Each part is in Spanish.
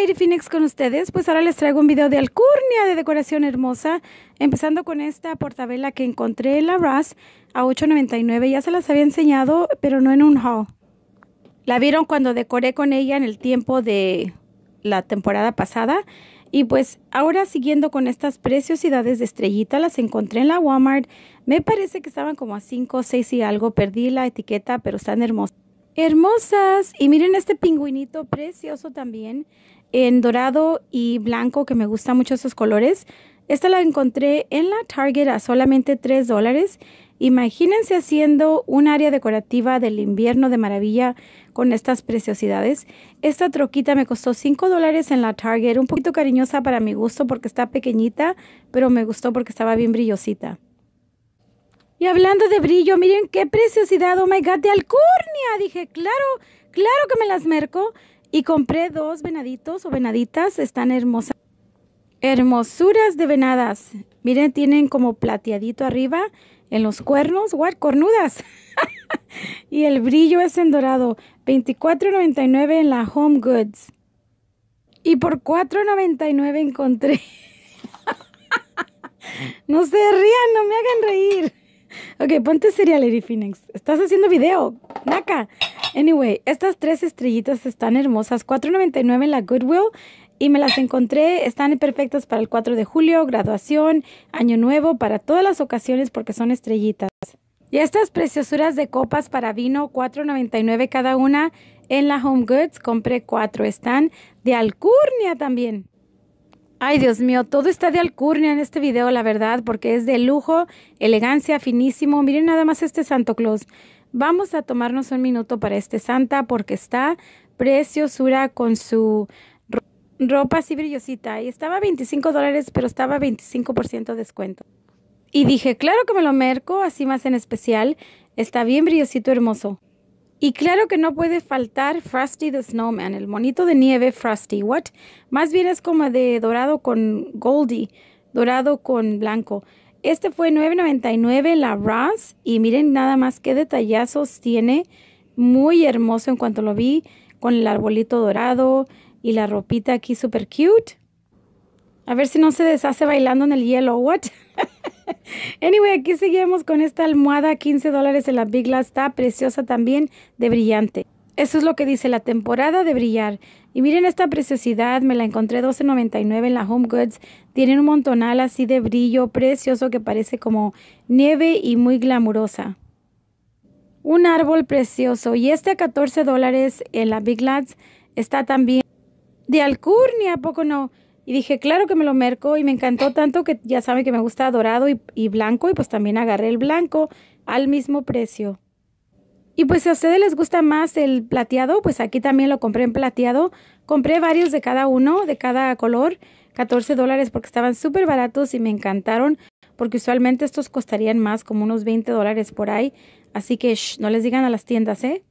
Lady Phoenix con ustedes, pues ahora les traigo un video de alcurnia de decoración hermosa, empezando con esta portabela que encontré en la Ross a $8.99, ya se las había enseñado, pero no en un haul. La vieron cuando decoré con ella en el tiempo de la temporada pasada, y pues ahora siguiendo con estas preciosidades de estrellita, las encontré en la Walmart, me parece que estaban como a 5, 6 y algo, perdí la etiqueta, pero están hermosas hermosas. Y miren este pingüinito precioso también en dorado y blanco, que me gustan mucho esos colores. Esta la encontré en la Target a solamente 3 dólares. Imagínense haciendo un área decorativa del invierno de maravilla con estas preciosidades. Esta troquita me costó 5 dólares en la Target, un poquito cariñosa para mi gusto porque está pequeñita, pero me gustó porque estaba bien brillosita. Y hablando de brillo, miren qué preciosidad, oh my god, de alcurnia. Dije, claro, claro que me las merco. Y compré dos venaditos o venaditas, están hermosas. Hermosuras de venadas. Miren, tienen como plateadito arriba en los cuernos. ¡Guau, ¡Cornudas! y el brillo es en dorado. $24.99 en la Home Goods. Y por $4.99 encontré. no se rían, no me hagan reír. Ok, ponte cereal, Lady Phoenix. Estás haciendo video. Naca. Anyway, estas tres estrellitas están hermosas. $4.99 en la Goodwill y me las encontré. Están perfectas para el 4 de julio, graduación, año nuevo, para todas las ocasiones porque son estrellitas. Y estas preciosuras de copas para vino, $4.99 cada una. En la Home Goods compré cuatro. Están de alcurnia también. Ay, Dios mío, todo está de alcurnia en este video, la verdad, porque es de lujo, elegancia, finísimo. Miren nada más este Santo Claus. Vamos a tomarnos un minuto para este santa porque está preciosura con su ropa así brillosita y estaba a 25 dólares, pero estaba a 25% descuento. Y dije, claro que me lo merco, así más en especial. Está bien brillosito hermoso. Y claro que no puede faltar Frosty the Snowman, el monito de nieve Frosty. What? Más bien es como de dorado con goldie, dorado con blanco. Este fue $9.99 la Ross y miren nada más qué detallazos tiene. Muy hermoso en cuanto lo vi con el arbolito dorado y la ropita aquí super cute. A ver si no se deshace bailando en el hielo. What? anyway, aquí seguimos con esta almohada. 15 dólares en la Big Last. Está preciosa también de brillante. Eso es lo que dice la temporada de brillar. Y miren esta preciosidad, me la encontré $12.99 en la Home Goods. Tienen un montonal así de brillo precioso que parece como nieve y muy glamurosa. Un árbol precioso. Y este a $14 dólares en la Big Lads está también de alcurnia, ¿a poco no? Y dije, claro que me lo merco y me encantó tanto que ya saben que me gusta dorado y blanco y pues también agarré el blanco al mismo precio. Y pues si a ustedes les gusta más el plateado, pues aquí también lo compré en plateado. Compré varios de cada uno, de cada color, 14 dólares porque estaban súper baratos y me encantaron. Porque usualmente estos costarían más, como unos 20 dólares por ahí. Así que shh, no les digan a las tiendas, ¿eh?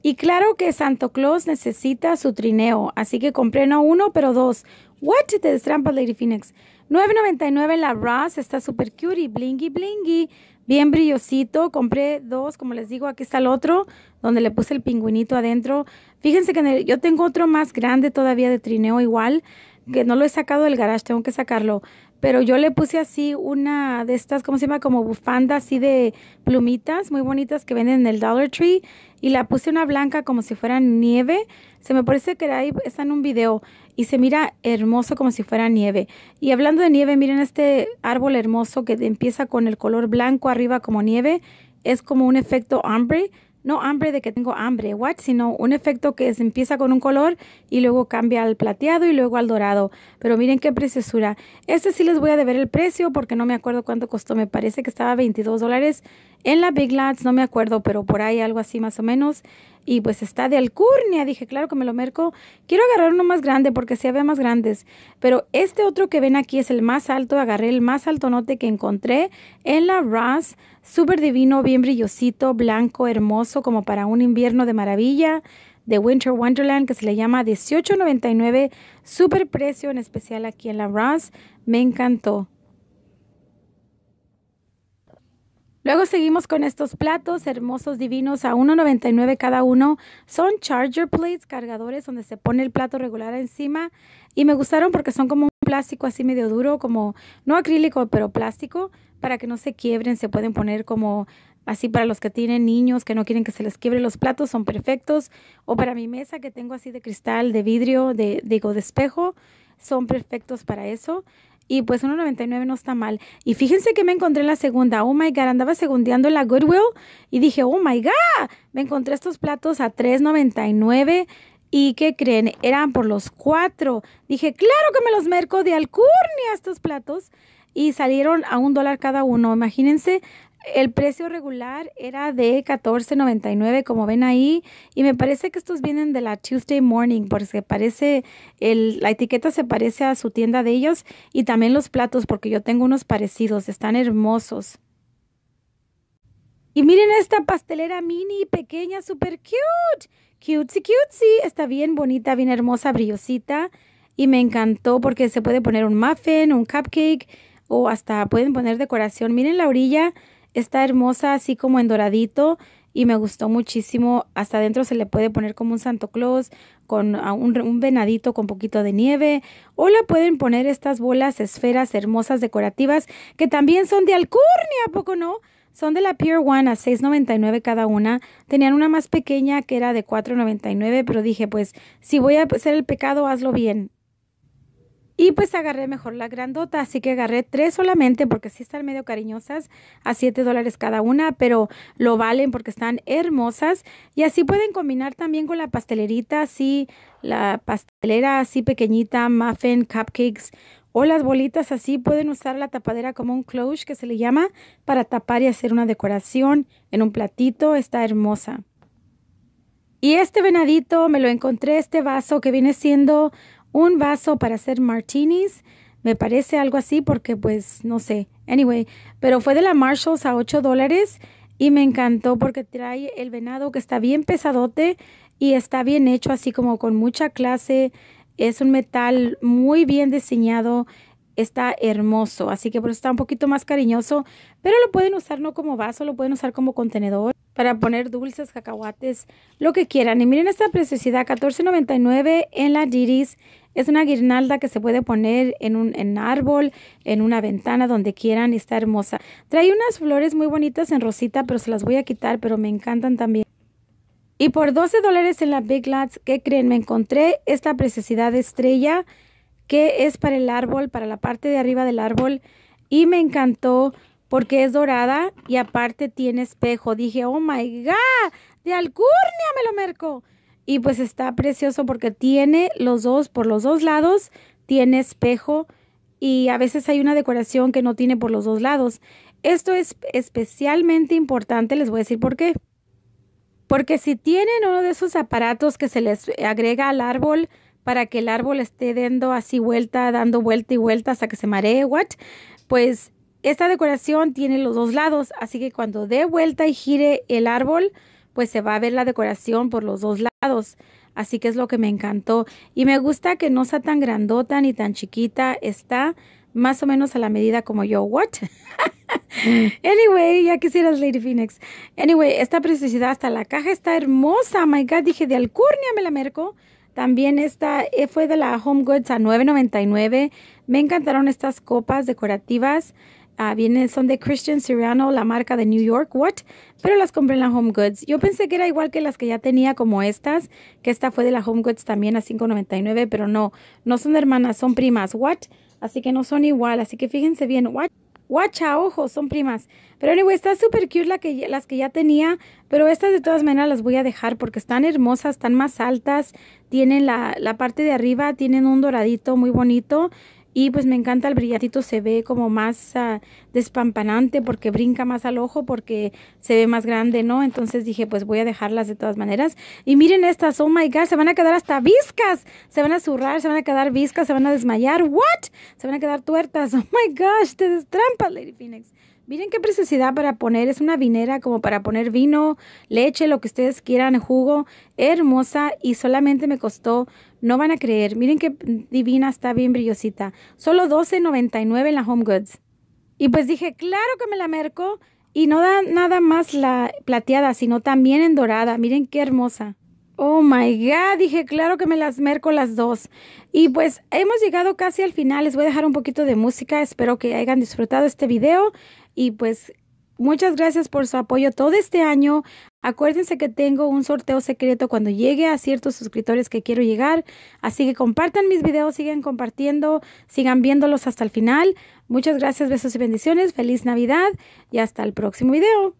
Y claro que Santo Claus necesita su trineo, así que compré no uno, pero dos. What? Te Lady Phoenix. $9.99 la Ross, está súper cutie, blingy blingy bien brillosito. Compré dos, como les digo, aquí está el otro, donde le puse el pingüinito adentro. Fíjense que yo tengo otro más grande todavía de trineo igual, que no lo he sacado del garage, tengo que sacarlo pero yo le puse así una de estas, ¿cómo se llama? Como bufanda así de plumitas muy bonitas que venden en el Dollar Tree y la puse una blanca como si fuera nieve. Se me parece que ahí está en un video y se mira hermoso como si fuera nieve. Y hablando de nieve, miren este árbol hermoso que empieza con el color blanco arriba como nieve. Es como un efecto ombre no hambre de que tengo hambre, what, sino un efecto que se empieza con un color y luego cambia al plateado y luego al dorado. Pero miren qué preciosura. Este sí les voy a deber el precio porque no me acuerdo cuánto costó. Me parece que estaba 22 dólares en la Big Lads, no me acuerdo, pero por ahí algo así más o menos. Y pues está de alcurnia, dije, claro que me lo merco. Quiero agarrar uno más grande porque se había más grandes. Pero este otro que ven aquí es el más alto, agarré el más alto note que encontré en la Ross. Súper divino, bien brillosito, blanco, hermoso, como para un invierno de maravilla de Winter Wonderland que se le llama 18.99, Súper precio en especial aquí en la Ross. Me encantó. Luego seguimos con estos platos hermosos, divinos, a $1.99 cada uno. Son charger plates, cargadores, donde se pone el plato regular encima. Y me gustaron porque son como un plástico así medio duro, como no acrílico, pero plástico, para que no se quiebren. Se pueden poner como así para los que tienen niños que no quieren que se les quiebre los platos, son perfectos. O para mi mesa que tengo así de cristal, de vidrio, de, digo, de espejo, son perfectos para eso y pues 1.99 no está mal. Y fíjense que me encontré en la segunda, oh my god, andaba segundeando en la Goodwill y dije, oh my god, me encontré estos platos a 3.99 y ¿qué creen? Eran por los cuatro. Dije, claro que me los merco de alcurnia estos platos y salieron a un dólar cada uno. Imagínense el precio regular era de $14.99, como ven ahí, y me parece que estos vienen de la Tuesday Morning, porque parece, la etiqueta se parece a su tienda de ellos, y también los platos, porque yo tengo unos parecidos, están hermosos. Y miren esta pastelera mini, pequeña, super cute, cutesy cutesy, está bien bonita, bien hermosa, brillosita, y me encantó porque se puede poner un muffin, un cupcake, o hasta pueden poner decoración. Miren la orilla, Está hermosa así como en doradito y me gustó muchísimo. Hasta adentro se le puede poner como un Santo Claus con ah, un, venadito con poquito de nieve o la pueden poner estas bolas esferas hermosas decorativas que también son de alcurnia, poco no? Son de la Pier One a $6.99 cada una. Tenían una más pequeña que era de $4.99, pero dije, pues si voy a hacer el pecado, hazlo bien. Y pues agarré mejor la grandota, así que agarré tres solamente porque sí están medio cariñosas a 7 dólares cada una, pero lo valen porque están hermosas. Y así pueden combinar también con la pastelerita, así la pastelera así pequeñita, muffin, cupcakes o las bolitas así. Pueden usar la tapadera como un cloche que se le llama para tapar y hacer una decoración en un platito. Está hermosa. Y este venadito me lo encontré, este vaso que viene siendo un vaso para hacer martinis. Me parece algo así porque pues no sé. Anyway, pero fue de la Marshalls a 8 dólares y me encantó porque trae el venado que está bien pesadote y está bien hecho así como con mucha clase. Es un metal muy bien diseñado está hermoso, así que por está un poquito más cariñoso, pero lo pueden usar no como vaso, lo pueden usar como contenedor para poner dulces, cacahuates, lo que quieran. Y miren esta preciosidad, $14.99 en la Diris. Es una guirnalda que se puede poner en un árbol, en una ventana, donde quieran está hermosa. Trae unas flores muy bonitas en rosita, pero se las voy a quitar, pero me encantan también. Y por 12 dólares en la Big Lots, ¿qué creen? Me encontré esta preciosidad estrella que es para el árbol, para la parte de arriba del árbol. Y me encantó porque es dorada y aparte tiene espejo. Dije, oh my god, de alcurnia me lo merco. Y pues está precioso porque tiene los dos, por los dos lados, tiene espejo y a veces hay una decoración que no tiene por los dos lados. Esto es especialmente importante, les voy a decir por qué. Porque si tienen uno de esos aparatos que se les agrega al árbol para que el árbol esté dando así vuelta, dando vuelta y vuelta hasta que se maree, what, pues esta decoración tiene los dos lados, así que cuando dé vuelta y gire el árbol, pues se va a ver la decoración por los dos lados. Así que es lo que me encantó. Y me gusta que no sea tan grandota ni tan chiquita. Está más o menos a la medida como yo. ¿What? anyway, ya quisieras Lady Phoenix. Anyway, esta preciosidad hasta la caja está hermosa. my God, dije de alcurnia me la merco. También esta eh, fue de la Home Goods a $9.99. Me encantaron estas copas decorativas. Ah, vienen, son de Christian Siriano, la marca de New York, what? Pero las compré en la Home Goods. Yo pensé que era igual que las que ya tenía, como estas, que esta fue de la Home Goods también a $5.99, pero no, no son hermanas, son primas, what? Así que no son igual, así que fíjense bien, what? Guacha, ojo, son primas. Pero anyway, está súper cute la que, las que ya tenía, pero estas de todas maneras las voy a dejar porque están hermosas, están más altas, tienen la, la parte de arriba, tienen un doradito muy bonito. Y pues me encanta el brillatito, se ve como más ah, despampanante porque brinca más al ojo, porque se ve más grande, ¿no? Entonces dije, pues voy a dejarlas de todas maneras. Y miren estas, oh my God, se van a quedar hasta viscas, se van a zurrar, se van a quedar viscas, se van a desmayar, ¿what? Se van a quedar tuertas, oh my gosh, te destrampas, Lady Phoenix. Miren qué preciosidad para poner, es una vinera como para poner vino, leche, lo que ustedes quieran, jugo, hermosa y solamente me costó, no van a creer, miren qué divina está, bien brillosita, solo $12.99 en la Home Goods. Y pues dije, claro que me la merco y no da nada más la plateada, sino también en dorada, miren qué hermosa. Oh my God, dije, claro que me las merco las dos. Y pues hemos llegado casi al final. Les voy a dejar un poquito de música. Espero que hayan disfrutado este video. Y pues muchas gracias por su apoyo todo este año. Acuérdense que tengo un sorteo secreto cuando llegue a ciertos suscriptores que quiero llegar. Así que compartan mis videos, sigan compartiendo, sigan viéndolos hasta el final. Muchas gracias, besos y bendiciones. Feliz Navidad y hasta el próximo video.